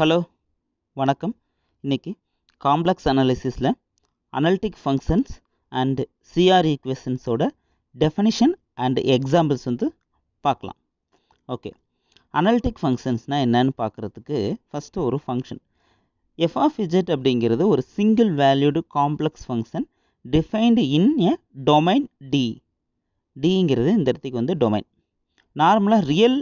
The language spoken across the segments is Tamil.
ஹலோ வணக்கம் இன்றைக்கி காம்ப்ளெக்ஸ் அனாலிசிஸில் அனல்டிக் ஃபங்க்ஷன்ஸ் அண்டு சிஆர் ஈக்குவேஷன்ஸோட டெஃபனிஷன் அண்டு எக்ஸாம்பிள்ஸ் வந்து பார்க்கலாம் ஓகே அனல்டிக் ஃபங்க்ஷன்ஸ்னால் என்னன்னு பார்க்குறதுக்கு ஃபஸ்ட்டு ஒரு ஃபங்க்ஷன் எஃப் ஆஃப் இஜெட் அப்படிங்கிறது ஒரு single valued complex function defined in a domain D டிங்கிறது இந்த இடத்துக்கு வந்து டொமைன் நார்மலாக ரியல்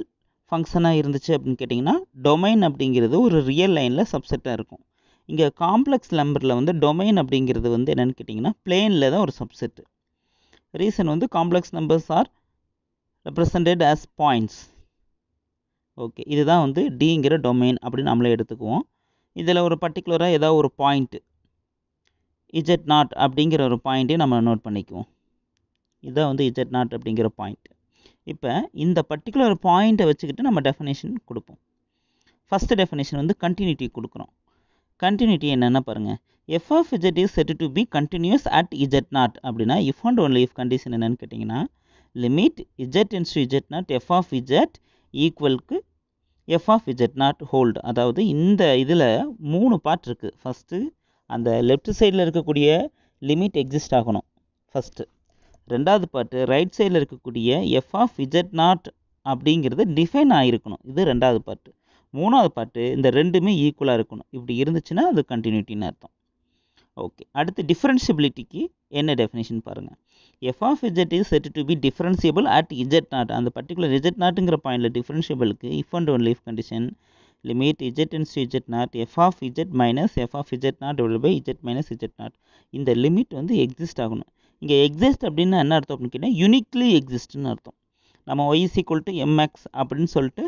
ஃபங்க்ஷனாக இருந்துச்சு அப்படின்னு கேட்டிங்கன்னா டொமைன் அப்படிங்கிறது ஒரு ரியல் லைனில் சப்செட்டாக இருக்கும் இங்கே காம்ப்ளெக்ஸ் நம்பரில் வந்து டொமைன் அப்படிங்கிறது வந்து என்னென்னு கேட்டிங்கன்னா பிளேனில் தான் ஒரு சப்செட்டு ரீசன் வந்து complex numbers are represented as points okay இதுதான் வந்து டிங்கிற டொமைன் அப்படின்னு நம்மளே எடுத்துக்குவோம் இதில் ஒரு பர்டிகுலராக ஏதாவது ஒரு பாயிண்ட்டு இஜெட் நாட் அப்படிங்கிற ஒரு பாயிண்ட்டையும் நம்ம நோட் பண்ணிக்குவோம் இதுதான் வந்து இஜெட் நாட் அப்படிங்கிற பாயிண்ட்டு இப்போ இந்த பர்டிகுலர் பாயிண்ட்டை வச்சுக்கிட்டு நம்ம டெஃபினேஷன் கொடுப்போம் ஃபஸ்ட்டு டெஃபினேஷன் வந்து கண்டினியூட்டி கொடுக்குறோம் கண்டினியூட்டி என்னென்ன பாருங்கள் F of Z is set to be continuous at Z nought அப்படின்னா if and only if condition என்னென்னு கேட்டிங்கன்னா limit Z tends Z nought F of Z ஈக்குவல்க்கு F of Z nought hold அதாவது இந்த இதில் மூணு பார்ட் இருக்குது ஃபஸ்ட்டு அந்த லெஃப்ட் சைடில் இருக்கக்கூடிய லிமிட் எக்ஸிஸ்ட் ஆகணும் ஃபஸ்ட்டு ரெண்டாவது பார்ட்டு ரைட் சைடில் இருக்கக்கூடிய எஃப் ஆஃப் இஜட் நாட் அப்படிங்கிறது டிஃபைன் ஆகிருக்கணும் இது ரெண்டாவது பார்ட்டு மூணாவது பார்ட்டு இந்த ரெண்டுமே ஈக்குவலாக இருக்கணும் இப்படி இருந்துச்சுன்னா அது கண்டினியூட்டின்னு அர்த்தம் ஓகே அடுத்து டிஃப்ரென்சிபிலிட்டிக்கு என்ன டெஃபினேஷன் பாருங்கள் F of Z is set to be differentiable at Z nought அந்த பர்டிகுலர் இஜெட் நாட்டுங்கிற பாயிண்டில் டிஃப்ரென்சியபிளுக்கு if and only if condition limit Z tends Z nought F of Z minus F of Z nought divide by Z minus Z nought இந்த லிமிட் வந்து எக்ஸிஸ்ட் ஆகணும் இங்கே எக்ஸிஸ்ட் அப்படின்னா என்ன அர்த்தம் அப்படின்னு கேட்டால் யூனிக்லி எக்ஸிஸ்ட்னு அர்த்தம் நம்ம ஒய்ஸ் ஈக்குவல் டு எம்எக்ஸ் அப்படின்னு சொல்லிட்டு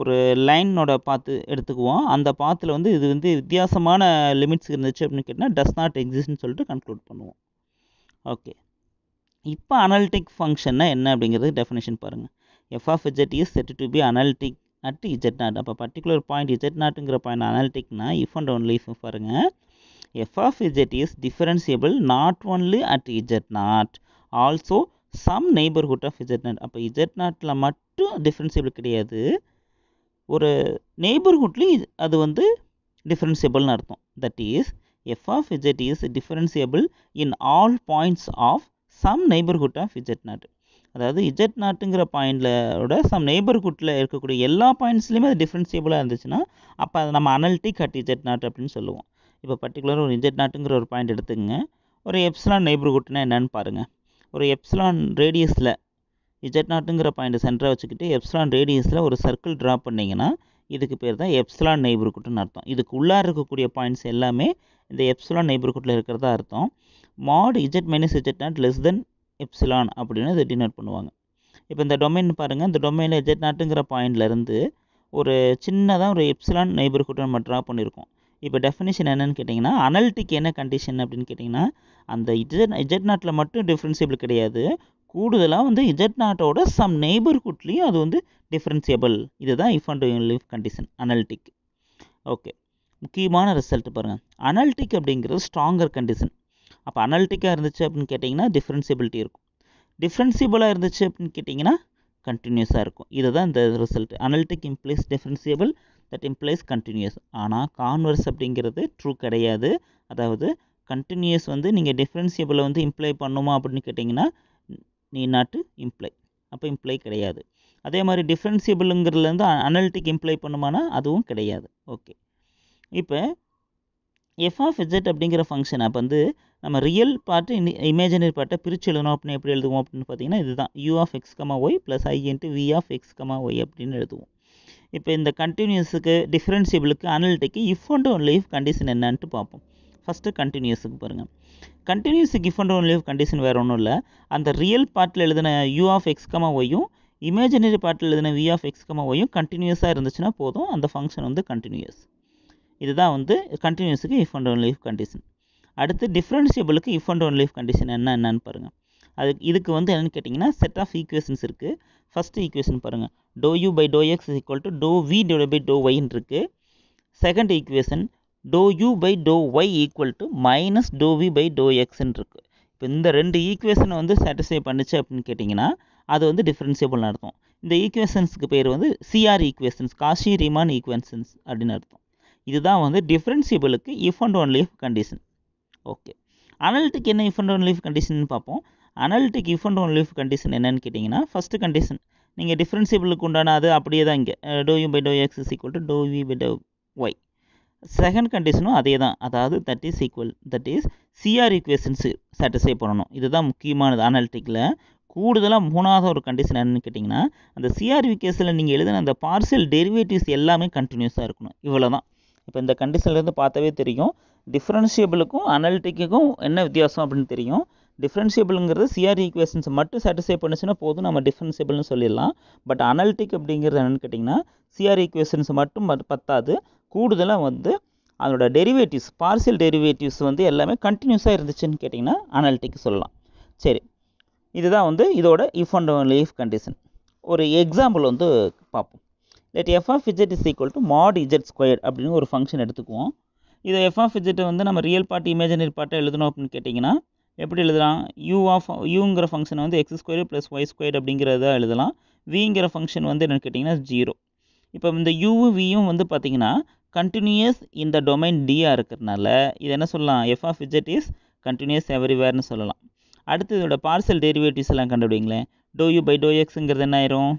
ஒரு லைனோட பார்த்து எடுத்துக்குவோம் அந்த பாத்தில் வந்து இது வந்து வித்தியாசமான லிமிட்ஸ் இருந்துச்சு அப்படின்னு கேட்டால் டஸ் நாட் எக்ஸிஸ்ட்னு சொல்லிட்டு கன்க்ளூட் பண்ணுவோம் ஓகே இப்போ அனாலிட்டிக் ஃபங்க்ஷன்னா என்ன அப்படிங்கிறது டெஃபினேஷன் பாருங்கள் F of Z is set to be analytic at Z naught அப்போ பர்டிகுலர் பாயிண்ட் இஜெட் நாட்டுங்கிற பாயிண்ட் அனாலிட்டிக்னா இஃப் அண்ட் ஒன் லைஃப் பாருங்கள் f of z is differentiable not only at z0 also some neighborhood of z0 அப்போ z0ல மட்டும் differentiable கிடையாது ஒரு நெய்பர்ஹுட்லி அது வந்து டிஃப்ரென்சியபிள்னு அர்த்தம் that is F of Z is differentiable in all points of some neighbourhood of Z naught அதாவது இஜெட் நாட்டுங்கிற பாயிண்டிலோட சம் நெய்பர்ஹுட்டில் இருக்கக்கூடிய எல்லா பாயிண்ட்ஸ்லேயுமே அது டிஃப்ரென்சியபிளாக இருந்துச்சுன்னா அப்போ அதை நம்ம அனல்டிக் அட் இஜெட் நாட் அப்படின்னு சொல்லுவோம் இப்போ பர்டிகுலராக ஒரு இஜெட் நாட்டுங்கிற ஒரு பாயிண்ட் எடுத்துக்கங்க ஒரு எப்சிலான் நெய்பர்ஹுட்னா என்னென்னு பாருங்கள் ஒரு எப்சிலான் ரேடியஸில் இஜெட் நாட்டுங்கிற பாயிண்ட் சென்டராக வச்சுக்கிட்டு எப்சிலான் ரேடியஸில் ஒரு சர்க்கிள் ட்ரா பண்ணிங்கன்னா இதுக்கு பேர் தான் எப்சிலான் நெய்பர்ஹுட்னு அர்த்தம் இதுக்கு உள்ளார இருக்கக்கூடிய பாயிண்ட்ஸ் எல்லாமே இந்த எப்சிலான் நெய்பர்ஹுட்டில் இருக்கிறதா அர்த்தம் mod Z minus Z naught less than epsilon அப்படின்னு இதை டினோட் பண்ணுவாங்க இப்போ இந்த டொமைன் பாருங்கள் இந்த டொமைனில் இஜெட் நாட்டுங்கிற பாயிண்ட்லேருந்து ஒரு சின்னதாக ஒரு எப்சிலான் நெய்பர்ஹுட்டை நம்ம ட்ரா பண்ணியிருக்கோம் இப்போ டெஃபினேஷன் என்னன்னு கேட்டிங்கன்னா அனல்டிக் என்ன கண்டிஷன் அப்படின்னு கேட்டிங்கன்னா அந்த இஜெட் இஜெட் நாட்டில் மட்டும் டிஃப்ரென்சிபிள் கிடையாது கூடுதலாக வந்து இஜெட் நாட்டோட சம் நெய்பர்ஹுட்லேயும் அது வந்து டிஃப்ரென்சியபிள் இதுதான் if and only if condition analytic okay முக்கியமான ரிசல்ட் பாருங்கள் அனல்டிக் அப்படிங்கிறது ஸ்ட்ராங்கர் கண்டிஷன் அப்போ அனல்டிக்காக இருந்துச்சு அப்படின்னு கேட்டிங்கன்னா டிஃப்ரென்சிபிலிட்டி இருக்கும் டிஃப்ரென்சிபிளாக இருந்துச்சு அப்படின்னு கேட்டிங்கன்னா கண்டினியூஸாக இருக்கும் இதுதான் இந்த result analytic implies differentiable that implies continuous ஆனால் கான்வர்ஸ் அப்படிங்கிறது ட்ரூ கிடையாது அதாவது கண்டினியூஸ் வந்து நீங்கள் டிஃப்ரென்சியபிளை வந்து இம்ப்ளை பண்ணுமா அப்படின்னு கேட்டிங்கன்னா நீ நாட்டு இம்ப்ளை அப்போ இம்ப்ளை கிடையாது அதே மாதிரி டிஃப்ரென்சியபிளுங்கிறதுலேருந்து அனலிட்டிக் இம்ப்ளை பண்ணுமானா அதுவும் கிடையாது ஓகே இப்போ எஃப் ஆஃப் எஜெட் அப்படிங்கிற ஃபங்க்ஷன் அப்போ வந்து நம்ம ரியல் பார்ட்டு இமேஜினரி பார்ட்டை பிரித்து எழுதணும் அப்படின்னு எப்படி எழுதுவோம் அப்படின்னு பார்த்தீங்கன்னா இதுதான் U of X comma Y plus I into V of X comma Y அப்படின்னு எழுதுவோம் இப்போ இந்த கண்டினியூஸுக்கு டிஃப்ரென்சிபிளுக்கு அனலிட்டிக்கு if and only if condition என்னன்ட்டு பார்ப்போம் ஃபஸ்ட்டு கண்டினியூஸுக்கு பாருங்கள் கண்டினியூஸுக்கு if and only if condition வேறு ஒன்றும் இல்லை அந்த ரியல் பார்ட்டில் எழுதின யூ ஆஃப் எக்ஸ்கமா ஒய்யும் இமேஜினரி பார்ட்டில் எழுதின வி ஆஃப் எக்ஸ்கமா ஒய்யும் கண்டினியூஸாக இருந்துச்சுன்னா போதும் அந்த ஃபங்க்ஷன் வந்து கண்டினியூஸ் இதுதான் வந்து கண்டினியூஸுக்கு if and only if condition அடுத்து டிஃப்ரென்ஷியபிளுக்கு if and only if condition என்ன என்னன்னு பாருங்கள் அது இதுக்கு வந்து என்னென்னு கேட்டிங்கன்னா செட் ஆஃப் ஈக்குவேஷன்ஸ் இருக்குது ஃபஸ்ட்டு ஈக்குவேஷன் பாருங்கள் டோ யூ பை டோ எக்ஸ் இஸ் ஈக்குவல் டு டோ வி டிவைட் பை டோ ஒய்ன்னு இருக்குது செகண்ட் ஈக்குவேஷன் டோ யூ பை டோ ஒய் ஈக்குவல் டு மைனஸ் டோ வி பை டோ எக்ஸ்ன்னு இருக்குது இப்போ இந்த ரெண்டு ஈக்குவேஷனை வந்து சாட்டிஸ்ஃபை பண்ணுச்சு அப்படின்னு கேட்டிங்கன்னா அது வந்து டிஃப்ரென்சியபிள்னு அர்த்தம் இந்த ஈக்குவேஷன்ஸுக்கு பேர் வந்து CR equations Cauchy Riemann equations அப்படின்னு அர்த்தம் இதுதான் வந்து டிஃப்ரென்சிபிளுக்கு if and only if condition okay அனல்ட்டுக்கு என்ன if and only if condition பார்ப்போம் analytic if and only if condition என்னன்னு கேட்டிங்கன்னா ஃபஸ்ட்டு கண்டிஷன் நீங்கள் டிஃப்ரென்சிபிளுக்கு உண்டான அது அப்படியே தான் இங்கே டோ யூ பை டோ எக்ஸ் இஸ் ஈக்குவல் டு டோ வி பை டோ ஒய் செகண்ட் கண்டிஷனும் அதே தான் அதாவது that is equal that is CR equations satisfy பண்ணணும் இதுதான் முக்கியமானது அனாலிட்டிக்கில் கூடுதலாக மூணாவது ஒரு கண்டிஷன் என்னென்னு கேட்டிங்கன்னா அந்த சிஆர்வி கேஸில் நீங்கள் எழுதின அந்த பார்சியல் டெரிவேட்டிவ்ஸ் எல்லாமே கண்டினியூஸாக இருக்கணும் இவ்வளோ தான் இப்போ இந்த கண்டிஷன்லேருந்து பார்த்தாவே தெரியும் டிஃப்ரென்ஷியபிளுக்கும் அனலிட்டிக்குக்கும் என்ன வித்தியாசம் அப்படின்னு தெரியும் டிஃப்ரென்ஷியபிள்ங்கிறது சிஆர் ஈக்குவேஷன்ஸ் மட்டும் சாட்டிஸ்ஃபை பண்ணிச்சுன்னா போதும் நம்ம டிஃப்ரென்சியபிள்னு சொல்லிடலாம் பட் அனாலிட்டிக் அப்படிங்கிறது என்னென்னு கேட்டிங்கன்னா சிஆர் ஈக்குவேஷன்ஸ் e மட்டும் பத்தாது கூடுதலாக வந்து அதோட டெரிவேட்டிவ்ஸ் பார்சியல் டெரிவேட்டிவ்ஸ் வந்து எல்லாமே கண்டினியூஸாக இருந்துச்சுன்னு கேட்டிங்கன்னா அனாலிட்டிக் சொல்லலாம் சரி இதுதான் வந்து இதோட இஃப் அண்ட் ஒன்லி கண்டிஷன் ஒரு எக்ஸாம்பிள் வந்து பார்ப்போம் let F of Z is equal to mod Z square அப்படின்னு ஒரு ஃபங்க்ஷன் எடுத்துக்குவோம் இதை எஃப் ஆஃப் இஜெட்டை வந்து நம்ம ரியல் பார்ட் இமேஜினரி பார்ட்டை எழுதணும் அப்படின்னு கேட்டிங்கன்னா எப்படி எழுதலாம் யூ ஆஃப் யூங்கிற ஃபங்க்ஷன் வந்து X square plus Y square அப்படிங்கிறத எழுதலாம் விங்கிற ஃபங்க்ஷன் வந்து என்னென்னு கேட்டிங்கன்னா ஜீரோ இப்போ இந்த யூவும் வியும் வந்து பார்த்திங்கன்னா கண்டினியூஸ் இந்த டொமைன் டியாக இருக்கிறனால இது என்ன சொல்லலாம் F of Z is continuous எவரிவேர்னு சொல்லலாம் அடுத்து இதோட பார்சல் டெரிவேட்டிவ்ஸ் எல்லாம் கண்டுபிடிங்களேன் டோ யூ பை டோ எக்ஸுங்கிறது என்ன ஆயிரும்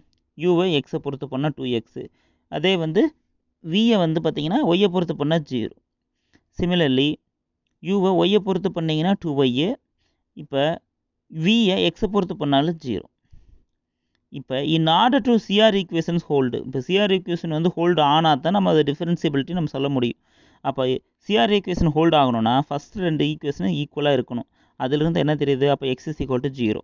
யூவை எக்ஸை பொறுத்து பண்ணால் டூ எக்ஸு அதே வந்து வியை வந்து பார்த்திங்கன்னா ஒய்யை பொறுத்து பண்ணால் ஜீரோ சிமிலர்லி யூவை ஒய்யை பொறுத்து பண்ணிங்கன்னா டூ ஒய்யு இப்போ வியை எக்ஸை பொறுத்து பண்ணாலும் ஜீரோ இப்போ in order to CR equations hold இப்போ சிஆர் ஈக்குவேஷன் வந்து ஹோல்டு ஆனால் தான் நம்ம அதை டிஃப்ரென்சிபிலிட்டி நம்ம சொல்ல முடியும் அப்போ சிஆர் ஈக்குவேஷன் ஹோல்டு ஆகணும்னா ஃபஸ்ட் ரெண்டு ஈக்குவேஷனும் ஈக்குவலாக இருக்கணும் அதுலேருந்து என்ன தெரியுது அப்போ X is equal to zero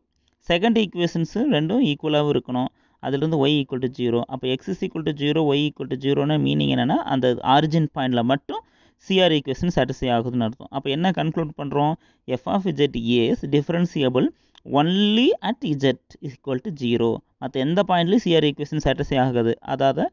second ஈக்குவேஷன்ஸு ரெண்டும் ஈக்குவலாகவும் இருக்கணும் அதுலேருந்து ஒய் ஈக்குவல் டு ஜீரோ அப்போ X is equal to zero Y equal to ஜீரோன்னு மீனிங் என்னென்னா அந்த ஆரிஜின் பாயிண்டில் மட்டும் சிஆர் ஈக்குவேஷன் சாட்டிஸ்ஃபை ஆகுதுன்னு அர்த்தம் அப்போ என்ன கன்க்ளூட் பண்ணுறோம் F of Z is differentiable only at Z is equal to zero மற்ற எந்த பாயிண்ட்லேயும் சிஆர் ஈக்குவேஷன் சாட்டிஸ்ஃபை ஆகுது அதாவது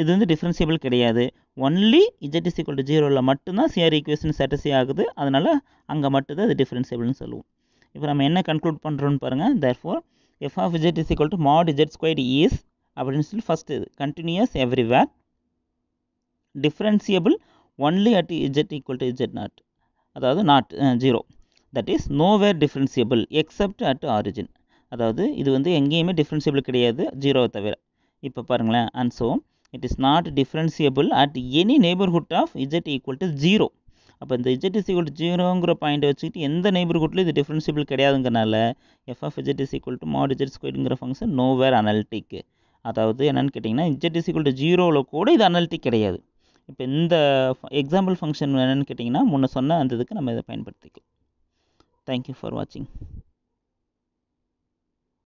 இது வந்து டிஃப்ரென்சியபிள் கிடையாது only Z is equal to ஜீரோவில் மட்டும்தான் சிஆர் ஈக்குவேஷன் சாட்டிஸ்ஃபை ஆகுது அதனால் அங்கே மட்டும்தான் அது டிஃப்ரென்சியபிள்னு சொல்லுவோம் இப்போ நம்ம என்ன கன்க்ளூட் பண்ணுறோன்னு பாருங்கள் therefore F of Z is equal to mod Z square is அப்படின்னு சொல்லி ஃபஸ்ட் இது continuous everywhere differentiable only at z equal to z naught அதாவது naught zero that is nowhere differentiable except at origin அதாவது இது வந்து எங்கேயுமே டிஃப்ரென்சியபிள் கிடையாது ஜீரோவை தவிர இப்போ பாருங்களேன் and so it is not differentiable at any neighbourhood of Z equal to zero அப்போ இந்த இஜெட் இஸ் ஈக்குவல் டு ஜீரோங்கிற பாயிண்ட் வச்சுக்கிட்டு எந்த நெய்பர்ஹுட்டில் இது டிஃப்ரென்சியபிள் கிடையாதுங்கிறனால F of Z is equal to mod Z ஸ்கொயர்ங்கிற ஃபங்க்ஷன் நோவேர் அனலிட்டிக்கு அதாவது என்னென்னு கேட்டிங்கன்னா இஜெட் இஸ் ஈக்குவல் டு ஜீரோவில் கூட இது அனலிட்டிக் கிடையாது இப்போ இந்த எக்ஸாம்பிள் ஃபங்க்ஷன் என்னென்னு கேட்டிங்கன்னா முன்னே சொன்ன அந்த இதுக்கு நம்ம இதை பயன்படுத்திக்கலாம் தேங்க்யூ ஃபார் வாட்சிங்